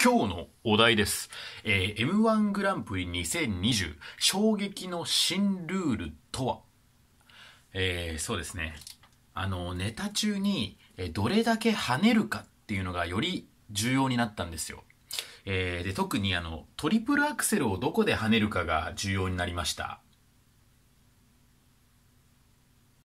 今日のお題です。えー、M1 グランプリ2020衝撃の新ルールとはえー、そうですね。あの、ネタ中に、えどれだけ跳ねるかっていうのがより重要になったんですよ。えー、で、特にあの、トリプルアクセルをどこで跳ねるかが重要になりました。